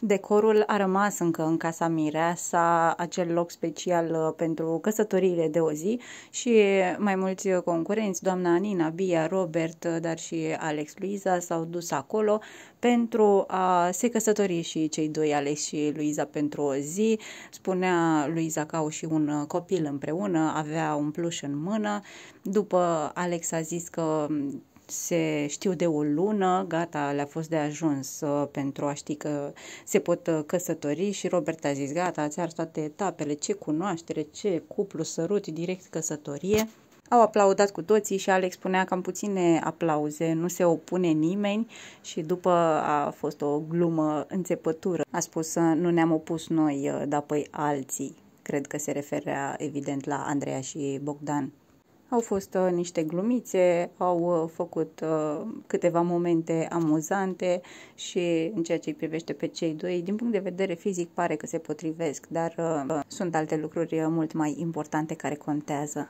Decorul a rămas încă în Casa Mireasa, acel loc special uh, pentru căsătoriile de o zi și mai mulți concurenți, doamna Anina, Bia, Robert, uh, dar și Alex Luiza s-au dus acolo pentru a se căsători și cei doi, Alex și Luiza, pentru o zi. Spunea Luiza că au și un uh, copil împreună, avea un pluș în mână. După Alex a zis că se știu de o lună, gata, le-a fost de ajuns uh, pentru a ști că se pot uh, căsători și Robert a zis, gata, ați ars toate etapele, ce cunoaștere, ce cuplu sărut, direct căsătorie. Au aplaudat cu toții și Alex spunea cam puține aplauze, nu se opune nimeni și după a fost o glumă înțepătură. A spus să uh, nu ne-am opus noi, dar păi alții. Cred că se referea evident la Andreea și Bogdan. Au fost uh, niște glumițe, au uh, făcut uh, câteva momente amuzante și în ceea ce îi privește pe cei doi, din punct de vedere fizic pare că se potrivesc, dar uh, sunt alte lucruri uh, mult mai importante care contează.